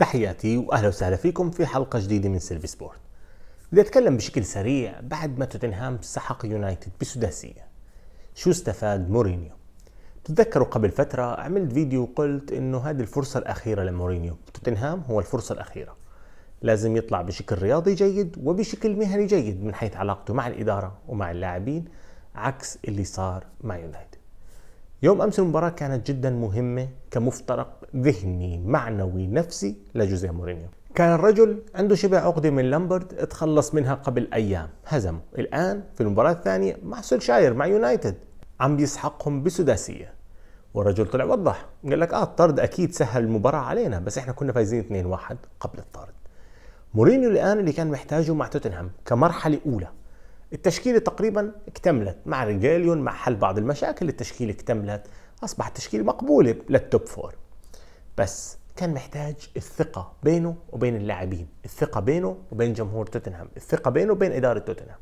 تحياتي واهلا وسهلا فيكم في حلقه جديده من سيلفي سبورت. بدي اتكلم بشكل سريع بعد ما توتنهام سحق يونايتد بسداسيه. شو استفاد مورينيو؟ بتتذكروا قبل فتره عملت فيديو وقلت انه هذه الفرصه الاخيره لمورينيو، توتنهام هو الفرصه الاخيره. لازم يطلع بشكل رياضي جيد وبشكل مهني جيد من حيث علاقته مع الاداره ومع اللاعبين عكس اللي صار مع يونايتد. يوم امس المباراه كانت جدا مهمه كمفترق ذهني معنوي نفسي لجوزيه مورينيو كان الرجل عنده شبه عقدة من لامبرد اتخلص منها قبل أيام هزمه الآن في المباراة الثانية مع سولشاير مع يونايتد عم بيسحقهم بسداسية والرجل طلع وضح قال لك اه الطرد اكيد سهل المباراه علينا بس احنا كنا فايزين 2-1 قبل الطرد مورينيو الان اللي كان محتاجه مع توتنهام كمرحله اولى التشكيلة تقريبا اكتملت مع ريجاليون مع حل بعض المشاكل التشكيلة اكتملت أصبح التشكيلة مقبولة للتوب فور بس كان محتاج الثقة بينه وبين اللاعبين الثقة بينه وبين جمهور توتنهام الثقة بينه وبين إدارة توتنهام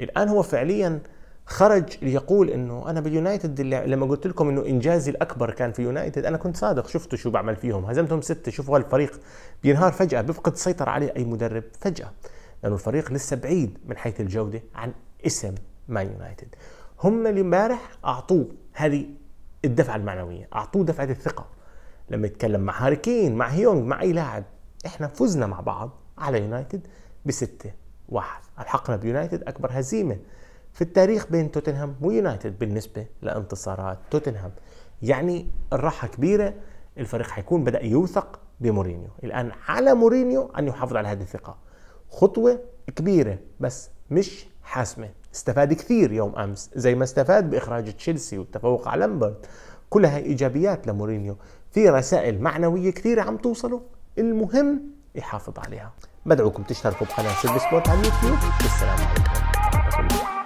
الآن هو فعليا خرج ليقول انه انا باليونايتد لما قلت لكم انه انجازي الاكبر كان في يونايتد انا كنت صادق شفتوا شو بعمل فيهم هزمتهم سته شوفوا هالفريق بينهار فجاه بيفقد السيطره عليه اي مدرب فجاه لأنه الفريق لسه بعيد من حيث الجودة عن اسم مان يونايتد هم اللي امبارح أعطوه هذه الدفعة المعنوية أعطوه دفعة الثقة لما يتكلم مع هاريكين مع هيونغ مع أي لاعب احنا فزنا مع بعض على يونايتد بستة واحد الحقنا بيونايتد أكبر هزيمة في التاريخ بين توتنهام ويونايتد بالنسبة لانتصارات توتنهام يعني الراحة كبيرة الفريق حيكون بدأ يوثق بمورينيو الآن على مورينيو أن يحافظ على هذه الثقة خطوة كبيرة بس مش حاسمة استفاد كثير يوم أمس زي ما استفاد بإخراج تشيلسي والتفوق على لامبرت كلها إيجابيات لمورينيو في رسائل معنوية كثيرة عم توصله المهم يحافظ عليها بدعوكم تشتركوا بقناة سيلفي سبورت على اليوتيوب والسلام عليكم